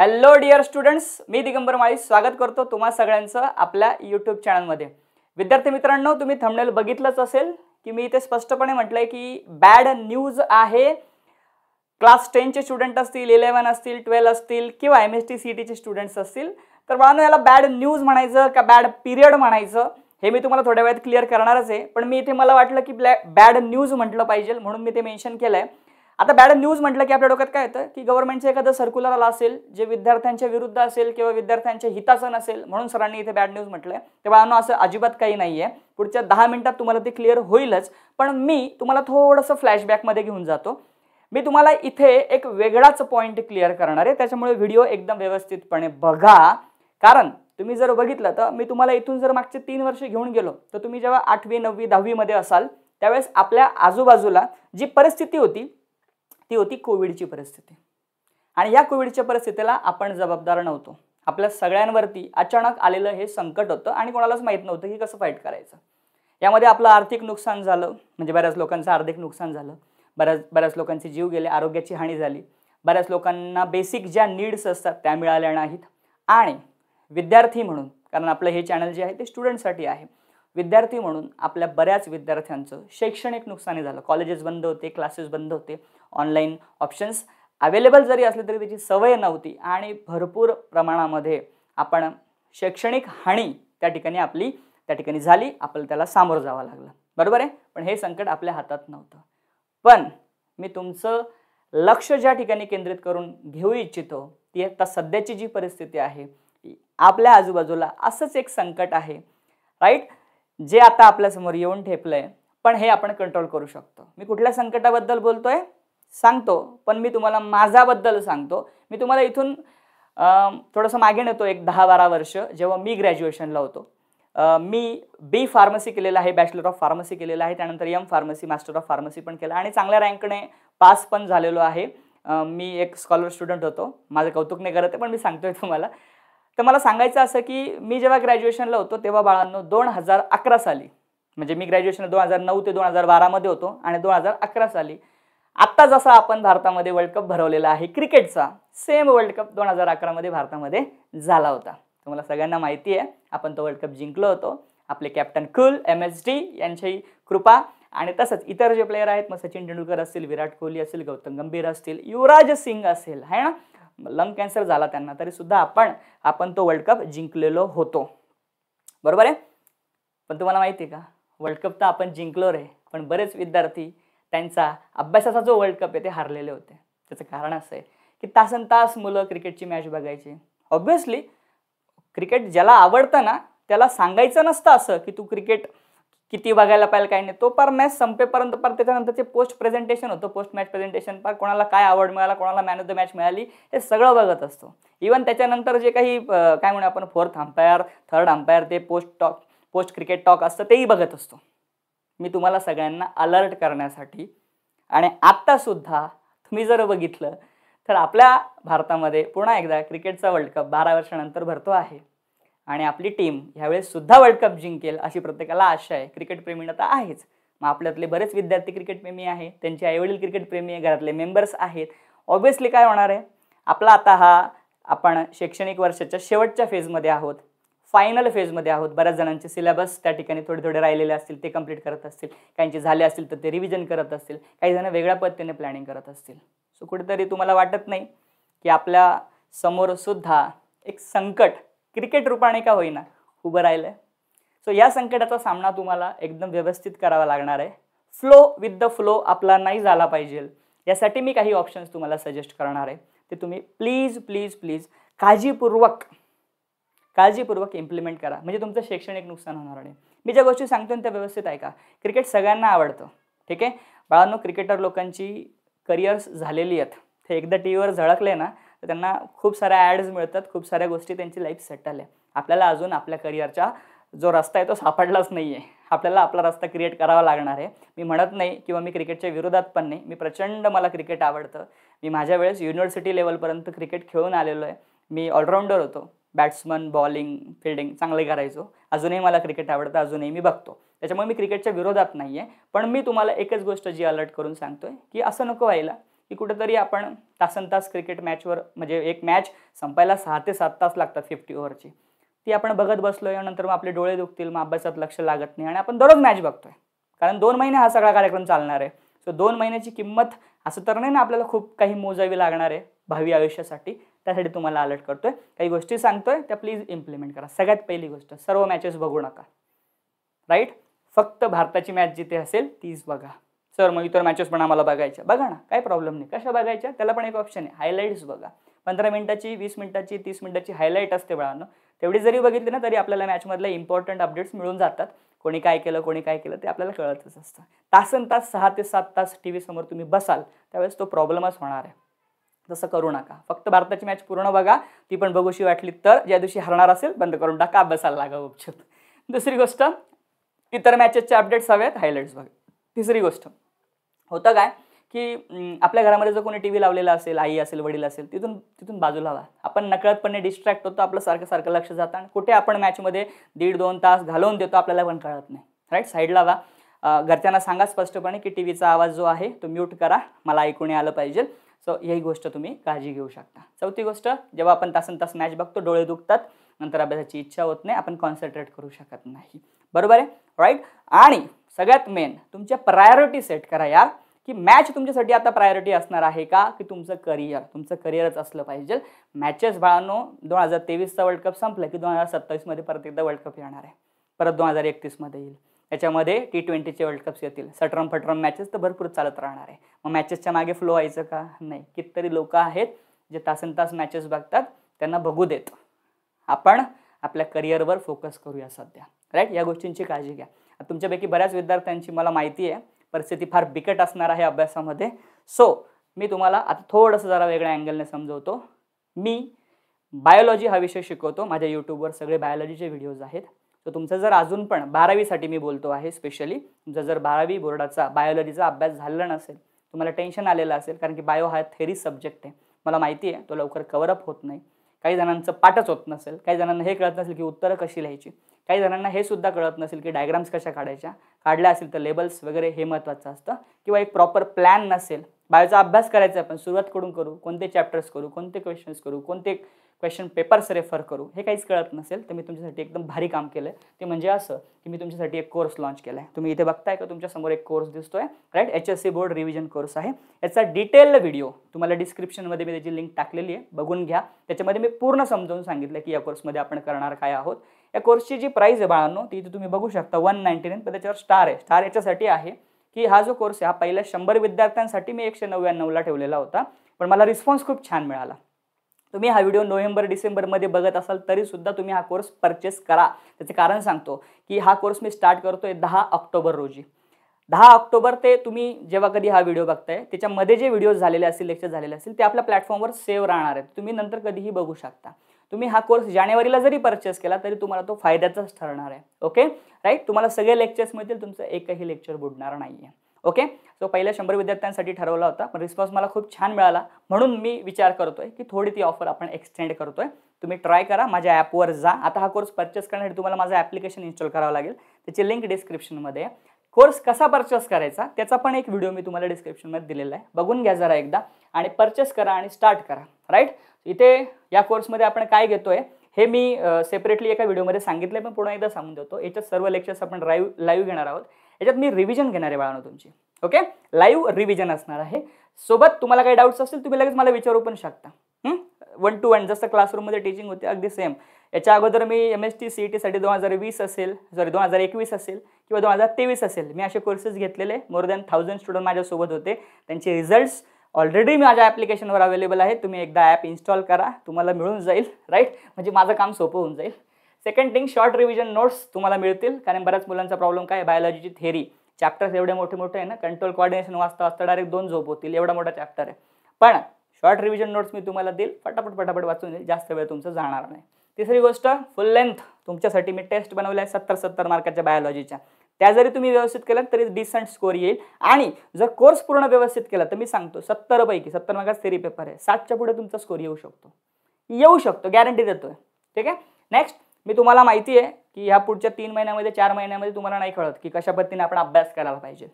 hello dear students मी दिगंबर माळी स्वागत करतो तुम्हा सगळ्यांचं आपल्या यूट्यूब चॅनलमध्ये विद्यार्थी मित्रांनो तुम्ही थंबनेल बघितलंच असेल की मी इथे स्पष्टपणे म्हटलं आहे की बॅड न्यूज आहे क्लास टेनचे स्टुडंट असतील इलेवन असतील ट्वेल्व असतील किंवा एम एस टी सी टीचे स्टुडंट्स असतील तर मला याला बॅड न्यूज म्हणायचं का बॅड पिरियड म्हणायचं हे मी तुम्हाला थोड्या वेळात क्लिअर करणारच आहे पण मी इथे मला वाटलं की ब्लॅ बॅड न्यूज म्हटलं पाहिजे म्हणून मी ते मेन्शन केलं आहे आता बॅड न्यूज म्हटलं की आपल्या डोक्यात काय येतं की गव्हर्नमेंटचं एखादं सर्क्युलर आलं असेल जे विद्यार्थ्यांच्या विरुद्ध असेल किंवा विद्यार्थ्यांच्या हिताचं नसेल म्हणून सरांनी इथे बॅड न्यूज म्हटलं तेव्हा असं अजिबात काही नाही आहे पुढच्या दहा मिनिटात तुम्हाला ते क्लिअर होईलच पण मी तुम्हाला थोडंसं फ्लॅशबॅकमध्ये घेऊन जातो मी तुम्हाला इथे एक वेगळाच पॉईंट क्लिअर करणार आहे त्याच्यामुळे व्हिडिओ एकदम व्यवस्थितपणे बघा कारण तुम्ही जर बघितलं तर मी तुम्हाला इथून जर मागचे तीन वर्ष घेऊन गेलो तर तुम्ही जेव्हा आठवी नववी दहावीमध्ये असाल त्यावेळेस आपल्या आजूबाजूला जी परिस्थिती होती ती होती कोविडची परिस्थिती आणि या कोविडच्या परिस्थितीला आपण जबाबदार नव्हतो आपल्या सगळ्यांवरती अचानक आलेलं हे संकट होतं आणि कोणालाच माहीत नव्हतं की कसं फाईट करायचं यामध्ये आपलं आर्थिक नुकसान झालं म्हणजे बऱ्याच लोकांचं आर्थिक नुकसान झालं बऱ्याच बऱ्याच लोकांचे जीव गेले आरोग्याची हानी झाली बऱ्याच लोकांना बेसिक ज्या नीड्स असतात त्या मिळाल्या नाहीत आणि विद्यार्थी म्हणून कारण आपलं हे चॅनल जे आहे ते स्टुडंटसाठी आहे विद्यार्थी म्हणून आपल्या बऱ्याच विद्यार्थ्यांचं शैक्षणिक नुकसानी झालं कॉलेजेस बंद होते क्लासेस बंद होते ऑनलाईन ऑप्शन्स अवेलेबल जरी असले तरी त्याची सवय नव्हती आणि भरपूर प्रमाणामध्ये आपण शैक्षणिक हानी त्या ठिकाणी आपली त्या ठिकाणी झाली आपल्याला त्याला सामोरं जावं लागलं बरोबर आहे पण हे संकट आपल्या हातात नव्हतं पण मी तुमचं लक्ष ज्या ठिकाणी केंद्रित करून घेऊ इच्छितो ती आता सध्याची जी परिस्थिती आहे आपल्या आजूबाजूला असंच एक संकट आहे राईट जे आता आपल्यासमोर येऊन ठेपलंय पण हे आपण कंट्रोल करू शकतो मी कुठल्या संकटाबद्दल बोलतोय सांगतो पण मी तुम्हाला माझ्याबद्दल सांगतो मी तुम्हाला इथून थोडंसं मागे नेतो एक दहा बारा वर्ष जेव्हा मी ग्रॅज्युएशनला होतो मी बी फार्मसी केलेलं आहे बॅचलर ऑफ फार्मसी केलेलं आहे त्यानंतर M pharmacy master of pharmacy पण केलं आणि चांगल्या रँकने पास पण झालेलो आहे मी एक स्कॉलर स्टुडंट होतो माझं कौतुक नाही करत आहे पण मी सांगतोय तुम्हाला तर मला सांगायचं असं की मी जेव्हा ग्रॅज्युएशनला होतो तेव्हा बाळांनो दोन हजार अकरा साली म्हणजे मी ग्रॅज्युएशन दोन हजार नऊ ते दोन हजार बारामध्ये होतो आणि दोन हजार अकरा साली आत्ता जसा आपण भारतामध्ये वर्ल्ड कप भरवलेला आहे क्रिकेटचा सेम वर्ल्ड कप दोन हजार अकरामध्ये भारतामध्ये झाला होता तुम्हाला सगळ्यांना माहिती आहे आपण तो वर्ल्ड कप जिंकलो होतो आपले captain cool M S D यांच्याही कृपा आणि तसंच इतर जे प्लेयर आहेत मग सचिन तेंडुलकर असतील विराट कोहली असेल गौतम गंभीर असतील युवराज सिंग असेल है ना लंग कॅन्सर झाला त्यांना सुद्धा आपण आपण तो वर्ल्ड कप जिंकलेलो होतो बरोबर आहे पण तुम्हाला माहिती आहे का वर्ल्ड कप तर आपण जिंकलो रे पण बरेच विद्यार्थी त्यांचा अभ्यासाचा जो वर्ल्ड कप आहे ते हारलेले होते त्याचं कारण असं आहे की तासन तास मुलं क्रिकेटची मॅच बघायची ऑब्व्हियसली क्रिकेट ज्याला आवडतं ना त्याला सांगायचं नसतं असं की तू क्रिकेट किती बघायला पाहिजे काय नाही तो पार मॅच संपेपर्यंत पार त्याच्यानंतरचे पोस्ट प्रेझेंटेशन होतं पोस्ट मॅच प्रेझेंटेशन पार कोणाला काय आवड मिळाला कोणाला मॅन ऑफ द मॅच मिळाली हे सगळं बघत असतो इवन त्याच्यानंतर जे काही काय म्हणू आपण फोर्थ अंपायर थर्ड अंपायर ते post talk post cricket talk असतं तेही बघत असतो मी तुम्हाला सगळ्यांना अलर्ट करण्यासाठी आणि आत्तासुद्धा तुम्ही जर बघितलं तर आपल्या भारतामध्ये पुन्हा एकदा क्रिकेटचा वर्ल्ड कप बारा वर्षानंतर भरतो आहे आणि आपली टीम ह्यावेळेस सुद्धा वर्ल्ड कप जिंकेल अशी प्रत्येकाला आशा आहे क्रिकेटप्रेमीनं तर आहेच मग आपल्यातले बरेच विद्यार्थी क्रिकेटप्रेमी आहे त्यांचे आईवडील क्रिकेटप्रेमी आहे घरातले मेंबर्स आहेत ऑब्व्हियसली काय होणार आहे आपला आता हा आपण शैक्षणिक वर्षाच्या शेवटच्या फेजमध्ये आहोत फायनल फेजमध्ये आहोत बऱ्याच जणांचे सिलेबस त्या ठिकाणी थोडे थोडे राहिलेले असतील ते कंप्लीट करत असतील काहींचे झाले असतील तर ते रिव्हिजन करत असतील काही जण वेगळ्या पद्धतीने प्लॅनिंग करत असतील सो कुठेतरी तुम्हाला वाटत नाही की आपल्या समोरसुद्धा एक संकट क्रिकेट रूपाने का होईना उभं राहिलं आहे सो या संकटाचा सामना तुम्हाला एकदम व्यवस्थित करावा लागणार आहे फ्लो विथ द फ्लो आपला नाही झाला पाहिजे यासाठी मी काही ऑप्शन्स तुम्हाला सजेस्ट करणार आहे ते तुम्ही प्लीज प्लीज प्लीज काळजीपूर्वक काळजीपूर्वक इम्प्लिमेंट करा म्हणजे तुमचं शैक्षणिक नुकसान होणार नाही मी ज्या गोष्टी सांगतो त्या व्यवस्थित ऐका क्रिकेट सगळ्यांना आवडतं ठीक आहे बाळांनो क्रिकेटर लोकांची करिअर्स झालेली आहेत ते एकदा टी व्हीवर झळकले ना त्यांना खूप साऱ्या ॲड्स मिळतात खूप साऱ्या गोष्टी त्यांची लाईफ सेटल आहे आपल्याला अजून आपल्या करिअरचा जो रस्ता आहे तो सापडलाच नाही आहे आपल्याला आपला रस्ता क्रिएट करावा लागणार आहे मी म्हणत नाही किंवा मी क्रिकेटच्या विरोधात पण नाही मी प्रचंड मला क्रिकेट आवडतं मी माझ्या वेळेस युनिव्हर्सिटी लेवलपर्यंत क्रिकेट खेळून आलेलो आहे मी ऑलराऊंडर होतो बॅट्समन बॉलिंग फिल्डिंग चांगले करायचो अजूनही मला क्रिकेट आवडतं अजूनही मी बघतो त्याच्यामुळे मी क्रिकेटच्या विरोधात नाही आहे पण मी तुम्हाला एकच गोष्ट जी अलर्ट करून सांगतो आहे की असं नको व्हायला की कुठेतरी आपण तासन तास क्रिकेट मॅचवर म्हणजे एक मॅच संपायला सहा ते सात तास लागतात फिफ्टी ओव्हरची ती आपण बघत बसलो यानंतर मग आपले डोळे दुखतील मग अभ्यासात लक्ष लागत नाही आणि आपण दररोज मॅच बघतोय कारण दोन महिने हा सगळा कार्यक्रम चालणार आहे सो दोन महिन्याची किंमत असं तर नाही ना आपल्याला खूप काही मोजावी लागणार आहे भावी आयुष्यासाठी त्यासाठी तुम्हाला अलर्ट करतोय काही गोष्टी सांगतोय त्या प्लीज इम्प्लिमेंट करा सगळ्यात पहिली गोष्ट सर्व मॅचेस बघू नका राईट फक्त भारताची मॅच जिथे असेल तीच बघा सर मग इतर मॅचेस पण आम्हाला बघायच्या बघा ना काय प्रॉब्लेम नाही कशा बघायच्या त्याला पण एक ऑप्शन आहे हायलाईट्स बघा पंधरा मिनिटाची वीस मिनिटाची तीस मिनिटाची हायलाईट असते बळानं तेवढी जरी बघितली ना तरी आपल्याला मॅचमधल्या इम्पॉर्टंट अपडेट्स मिळून जातात कोणी काय केलं कोणी काय केलं ते आपल्याला कळतच असतं तासन तास सहा ते सात तास टी व्ही समोर तुम्ही बसाल त्यावेळेस तो प्रॉब्लेमच होणार आहे तसं करू नका फक्त भारताची मॅच पूर्ण बघा ती पण बघूशी वाटली तर ज्या दिवशी हरणार असेल बंद करून टाका बसायला लागा दुसरी गोष्ट इतर मॅचेसचे अपडेट्स हवेत हायलाईट्स बघा तिसरी गोष्ट होतं काय की आपल्या घरामध्ये जर कोणी टी व्ही लावलेला असेल आई असेल वडील असेल तिथून तिथून बाजूला हवा आपण नकळतपणे डिस्ट्रॅक्ट होतो आपलं सारखं सारखं लक्ष जातं आणि कुठे आपण मॅचमध्ये दीड दोन तास घालवून देतो आपल्याला पण कळत नाही राईट साईडला वा घरच्यांना सांगा स्पष्टपणे की टी व्हीचा आवाज जो आहे तो म्यूट करा मला ऐकून आलं पाहिजे सो ही गोष्ट तुम्ही काळजी घेऊ शकता चौथी गोष्ट जेव्हा आपण तासन तास मॅच बघतो डोळे दुखतात नंतर अभ्यासाची इच्छा होत नाही आपण कॉन्सन्ट्रेट करू शकत नाही बरोबर आहे राईट आणि सगळ्यात मेन तुमच्या प्रायोरिटी सेट करा यार की मॅच तुमच्यासाठी आता प्रायोरिटी असणार आहे का की तुमचं करिअर तुमचं करिअरच असलं पाहिजे मॅचेस बाळांनो दोन हजार तेवीसचा वर्ल्ड कप संपलं की दोन हजार सत्तावीसमध्ये परत एकदा वर्ल्ड कप येणार आहे परत दोन हजार एकतीसमध्ये येईल याच्यामध्ये टी ट्वेंटीचे वर्ल्ड कप्स येतील सटरम फटरम मॅचेस तर भरपूर चालत राहणार आहे मग मॅचेसच्या मागे फ्लो व्हायचं का नाही कितीतरी लोक आहेत जे तासन तास मॅचेस बघतात त्यांना बघू देत आपण आपल्या करिअरवर फोकस करूया सध्या राईट या गोष्टींची काळजी घ्या तुमच्यापैकी बऱ्याच विद्यार्थ्यांची मला माहिती आहे परिस्थिती फार बिकट असणार आहे अभ्यासामध्ये सो मी तुम्हाला आता थोडंसं जरा वेगळ्या अँगलने समजवतो मी बायोलॉजी हा विषय शिकवतो माझ्या यूट्यूबवर सगळे बायोलॉजीचे व्हिडिओज आहेत तर तुमचं जर अजून पण बारावीसाठी मी बोलतो आहे स्पेशली तुमचा जर बारावी बोर्डाचा बायोलॉजीचा अभ्यास झालेला नसेल तुम्हाला टेन्शन आलेलं असेल कारण की बायो हा थेरी सब्जेक्ट आहे मला माहिती आहे तो लवकर कवरअप होत नाही काही जणांचं पाठच होत नसेल काही जणांना हे कळत नसेल की उत्तरं कशी लिहायची काही जणांना हे सुद्धा कळत नसेल की डायग्राम्स कशा काढायच्या काढल्या असेल तर लेबल्स वगैरे हे महत्त्वाचं असतं किंवा एक प्रॉपर प्लॅन नसेल बायोचा अभ्यास करायचा आपण सुरुवात करून करू कोणते चॅप्टर्स करू कोणते क्वेश्चन्स करू कोणते क्वेश्चन पेपर्स रेफर करू हे काहीच कळत नसेल तर मी तुमच्यासाठी एकदम भारी काम केलं आहे ते म्हणजे असं की मी तुमच्यासाठी एक कोर्स लॉन्च केला आहे तुम्ही इथे बघताय का तुमच्यासमोर एक कोर्स दिसतो आहे right H S C board revision course आहे याचा डिटेल व्हिडिओ तुम्हाला डिस्क्रिप्शनमध्ये मी त्याची लिंक टाकलेली आहे बघून घ्या त्याच्यामध्ये मी पूर्ण समजावून सांगितलं की या कोर्समध्ये आपण करणार काय आहोत या कोर्सची जी प्राईज आहे बाळांनो ती तुम्ही बघू शकता वन नाईन्टी नाईन पण त्याच्यावर स्टार आहे स्टार याच्यासाठी आहे की हा जो कोर्स आहे हा पहिल्या शंभर विद्यार्थ्यांसाठी मी एकशे नव्याण्णवला ठेवलेला होता पण मला रिस्पॉन्स खूप छान मिळाला तुम्ही हा व्हिडिओ नोव्हेंबर डिसेंबरमध्ये बघत असाल तरीसुद्धा तुम्ही हा कोर्स परचेस करा त्याचे कारण सांगतो की हा कोर्स मी स्टार्ट करतोय दहा ऑक्टोबर रोजी दहा ऑक्टोबर ते तुम्ही जेव्हा कधी हा व्हिडिओ बघताय त्याच्यामध्ये जे व्हिडिओज झालेले असतील लेक्चर झालेले असतील ते आपल्या प्लॅटफॉर्मवर सेव्ह राहणार आहेत तुम्ही नंतर कधीही बघू शकता तुम्ही हा कोर्स जानेवारीला जरी परचेस केला तरी तुम्हाला तो फायद्याचाच ठरणार आहे ओके राईट तुम्हाला सगळे लेक्चर्स मिळतील तुमचं एकही लेक्चर बुडणार नाही ओके सो पहिल्या शंभर विद्यार्थ्यांसाठी ठरवला होता पण रिस्पॉन्स मला खूप छान मिळाला म्हणून मी विचार करतोय की थोडी ती ऑफर आपण एक्सटेंड करतोय तुम्ही ट्राय करा माझ्या ॲपवर जा आता हा कोर्स परचेस करण्यासाठी तुम्हाला माझं ॲप्लिकेशन इन्स्टॉल करावं लागेल त्याची लिंक डिस्क्रिप्शनमध्ये आहे कोर्स कसा परचेस करायचा त्याचा पण एक व्हिडिओ मी तुम्हाला डिस्क्रिप्शनमध्ये दिलेला आहे बघून घ्या जरा एकदा आणि परचेस करा आणि स्टार्ट करा राईट इथे या कोर्समध्ये आपण काय घेतोय हे मी सेपरेटली एका व्हिडिओमध्ये सांगितलं पण पुन्हा एकदा सांगून देतो याच्यात सर्व लेक्चर्स आपण राईव्ह लाईव्ह घेणार आहोत याच्यात मी रिव्हिजन घेणार आहे बाळांनो तुमची ओके लाईव्ह रिव्हिजन असणार आहे सोबत तुम्हाला काही डाऊट्स असतील तुम्ही लगेच मला विचारू पण शकता वन टू वन जसं क्लासरूममध्ये टीचिंग होते अगदी सेम याच्या अगोदर मी एम एस टी सी टीसाठी e दोन हजार वीस असेल सॉरी दोन हजार एकवीस असेल किंवा दोन हजार तेवीस असेल मी असे कोर्सेस घेतलेले मोर दॅन थाउजंड स्टुडंट माझ्यासोबत होते त्यांचे रिझल्ट्स ऑलरेडी माझ्या ॲप्लिकेशनवर अवेलेबल आहे तुम्ही एकदा ॲप इन्स्टॉल करा तुम्हाला मिळून जाईल राईट म्हणजे माझं काम सोपं होऊन जाईल second thing short revision notes तुम्हाला मिळतील कारण बऱ्याच मुलांचा प्रॉब्लेम काय बायोलॉजीची थेरी चॅप्टर्स एवढे मोठे मोठे आहे ना कंट्रोल कॉर्डिनेशन वाचता वाचता डायरेक्ट दोन झोप होतील एवढा मोठा चॅप्टर आहे पण शॉर्ट रिव्हिजन नोट्स मी तुम्हाला देईल फटाफट फटाफट वाचून देईल जास्त वेळ तुमचं जाणार नाही तिसरी गोष्ट फुल लेंथ तुमच्यासाठी मी टेस्ट बनवले आहे सत्तर सत्तर मार्काच्या बायोलॉजीच्या त्या जरी तुम्ही व्यवस्थित केलं तरी डिसंट स्कोर येईल आणि जर कोर्स पूर्ण व्यवस्थित केला तर मी सांगतो सत्तरपैकी सत्तर मार्काचा थेरी पेपर आहे सातच्या पुढे तुमचा स्कोर येऊ शकतो येऊ शकतो गॅरंटी देतोय ठीक आहे नेक्स्ट मी तुम्हाला माहिती आहे की ह्या पुढच्या तीन महिन्यामध्ये चार महिन्यामध्ये तुम्हाला नाही कळत की कशा पद्धतीने आपण अभ्यास करायला पाहिजे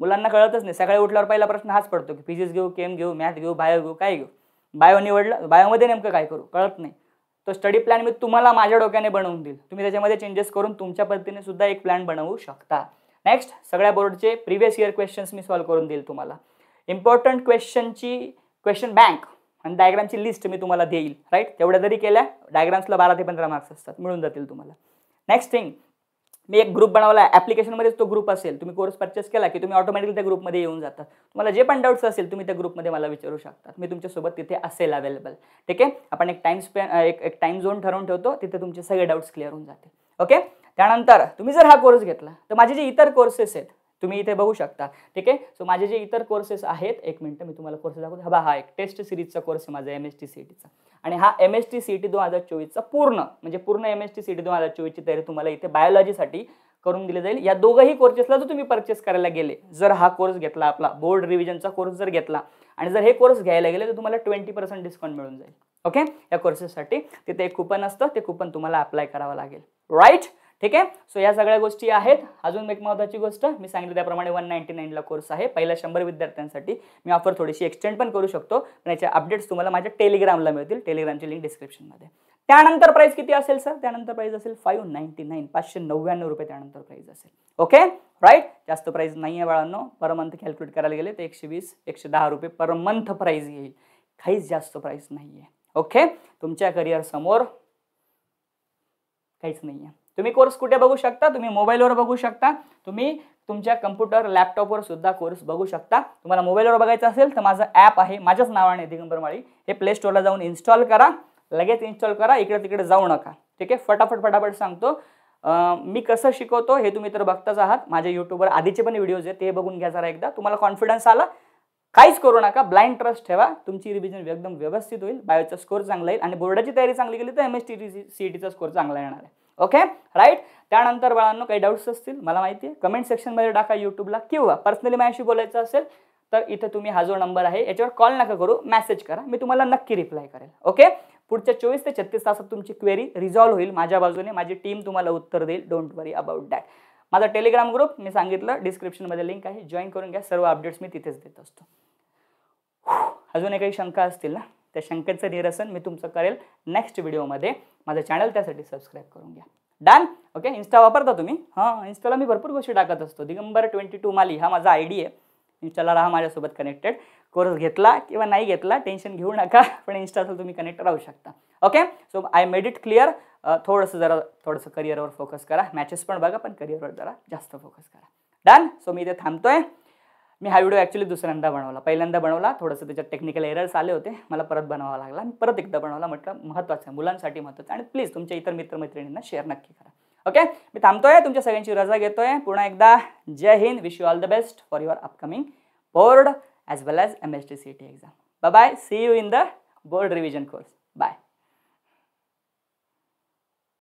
मुलांना कळतच नाही सकाळी उठल्यावर पहिला प्रश्न हाच पडतो की फिजिक्स घेऊ केम घेऊ मॅथ घेऊ बायो घेऊ काय घेऊ बायो निवडलं बायोमध्ये नेमकं काय करू कळत नाही तो स्टडी प्लॅन मी तुम्हाला माझ्या डोक्याने बनवून देईल तुम्ही त्याच्यामध्ये चेंजेस करून तुमच्या पद्धतीने सुद्धा एक प्लॅन बनवू शकता नेक्स्ट सगळ्या बोर्डचे प्रिव्हियस इयर क्वेश्चन्स मी सॉल्व्ह करून देईल तुम्हाला इम्पॉर्टंट क्वेश्चनची क्वेश्चन बँक आणि डायग्रामची लिस्ट मी तुम्हाला देईल राईट तेवढ्या जरी केल्या डायग्राम्सला बारा ते पंधरा मार्क्स असतात मिळून जातील तुम्हाला नेक्स्ट थिंग मी एक ग्रुप बनवला ॲप्लिकेशनमध्येच तो ग्रुप असेल तुम्ही कोर्स परचेस केला की तुम्ही ऑटोमॅटिकली त्या ग्रुपमध्ये येऊन जातात तुम्हाला जे पण डाऊट्स असेल तुम्ही त्या ग्रुपमध्ये मला विचारू शकतात मी तुमच्यासोबत तिथे असेल अवेलेबल ठीक आहे आपण एक टाईम स्पेन एक एक टाईम झोन ठरवून ठेवतो तिथे तुमचे सगळे डाऊट्स क्लिअर होऊन जाते ओके त्यानंतर तुम्ही जर हा कोर्स घेतला तर माझे जे इतर कोर्सेस आहेत तुम्ही इथे बघू शकता ठीक आहे सो माझे जे इतर कोर्सेस आहेत एक मिनटं मी तुम्हाला कोर्सेस दाखवतो हा हा एक टेस्ट सिरीजचा कोर्स आहे माझा एम एस टी सी टीचा आणि हा M S T C T दोन हजार चोवीसचा पूर्ण म्हणजे पूर्ण M S T C T दोन हजार चोवीसची तयारी तुम्हाला इथे बायोलॉजीसाठी करून दिले जाईल या दोघंही कोर्सेसला जर तुम्ही परचेस करायला गेले जर हा कोर्स घेतला आपला बोर्ड रिव्हिजनचा कोर्स जर घेतला आणि जर हे कोर्स घ्यायला गेले तर तुम्हाला ट्वेंटी पर्सेंट डिस्काउंट मिळून जाईल ओके या कोर्सेससाठी तिथे एक कुपन असतं ते कुपन तुम्हाला अप्लाय करावं लागेल राईट ठीक आहे सो या सगळ्या गोष्टी आहेत अजून एक महत्त्वाची गोष्ट मी सांगितलं त्याप्रमाणे वन नाईन्टी नाईनला कोर्स आहे पहिल्या शंभर विद्यार्थ्यांसाठी मी ऑफर थोडीशी एक्सटेंड पण करू शकतो पण याचे अपडेट्स तुम्हाला माझ्या टेलिग्रामला मिळतील टेलिग्रामची लिंक डिस्क्रिप्शनमध्ये त्यानंतर प्राइस किती असेल सर त्यानंतर प्राइस असेल फाईव्ह नाईन्टी नाईन पाचशे नव्याण्णव रुपये त्यानंतर प्राइस असेल ओके राईट जास्त प्राइस नाही आहे बाळांनो पर मंथ कॅल्क्युलेट करायला गेले तर एकशे वीस एकशे दहा रुपये पर मंथ प्राईज येईल काहीच जास्त प्राईस नाही आहे ओके तुमच्या करिअर समोर काहीच नाही आहे तुम्ही कोर्स कुठे बघू शकता तुम्ही मोबाईलवर बघू शकता तुम्ही तुमच्या कम्प्युटर लॅपटॉपवर सुद्धा कोर्स बघू शकता तुम्हाला मोबाईलवर बघायचं असेल तर माझं ॲप आहे माझ्याच नावाने दिगंबर माळी हे प्ले स्टोअरला जाऊन इन्स्टॉल करा लगेच इन्स्टॉल करा इकडे तिकडे जाऊ नका ठीक आहे फटाफट फटाफट सांगतो मी कसं शिकवतो हे तुम्ही तर बघताच आहात माझ्या यूट्यूबवर आधीचे पण व्हिडिओज आहेत ते बघून घ्या जरा एकदा तुम्हाला कॉन्फिडन्स आला काहीच करू नका ब्लाइंड ट्रस्ट ठेवा तुमची रिव्हिजन एकदम व्यवस्थित होईल बायोचा स्कोर चांगला येईल आणि बोर्डाची तयारी चांगली केली तर M S T T C टीचा स्कोर चांगला येणार आहे ओके राईट त्यानंतर बाळांनो काही डाऊट्स असतील मला माहिती आहे कमेंट सेक्शनमध्ये टाका यूट्यूबला किंवा पर्सनली माझ्याशी बोलायचं असेल तर इथे तुम्ही हा जो नंबर आहे याच्यावर कॉल नका करू मेसेज करा मी तुम्हाला नक्की रिप्लाय करेल ओके पुढच्या चोवीस ते छत्तीस तासात तुमची क्वेरी रिझॉल्व्ह होईल माझ्या बाजूने माझी टीम तुम्हाला उत्तर देईल डोंट वरी अबाउट दॅट माझा टेलिग्राम ग्रुप मी सांगितलं डिस्क्रिप्शनमध्ये लिंक आहे जॉईन करून घ्या सर्व अपडेट्स मी तिथेच देत असतो अजून काही शंका असतील ना त्या शंकेचं निरसन मी तुमचं करेल नेक्स्ट व्हिडिओमध्ये माझं चॅनल त्यासाठी सबस्क्राईब करून घ्या डन ओके इन्स्टा वापरता तुम्ही हां इन्स्टाला मी भरपूर गोष्टी टाकत असतो दिगंबर ट्वेंटी टू माली हा माझा आय डी आहे इन्स्टाला राहा माझ्यासोबत कनेक्टेड कोर्स घेतला किंवा नाही घेतला टेन्शन घेऊ नका पण इन्स्टाचं तुम्ही कनेक्ट राहू शकता okay so I made it clear थोडंसं जरा थोडंसं करिअरवर फोकस करा मॅचेस पण बघा पण करिअरवर जरा जास्त फोकस करा डन सो मी इथे थांबतोय मी हा व्हिडिओ ॲक्च्युली दुसऱ्यांदा बनवला पहिल्यांदा बनवला थोडंसं त्याच्यात टेक्निकल एरर्स आले होते मला परत बनवावं लागला आणि परत एकदा बनवला म्हटलं महत्त्वाचं आहे मुलांसाठी महत्त्वाचं आणि प्लीज तुमच्या इतर मित्रमैत्रिणींना शेअर नक्की करा ओके मी थांबतोय तुमच्या सगळ्यांची रजा घेतोय पुन्हा एकदा जय हिंद wish you all the best for your upcoming board as well as M S T C T exam bye see you in the board revision course bye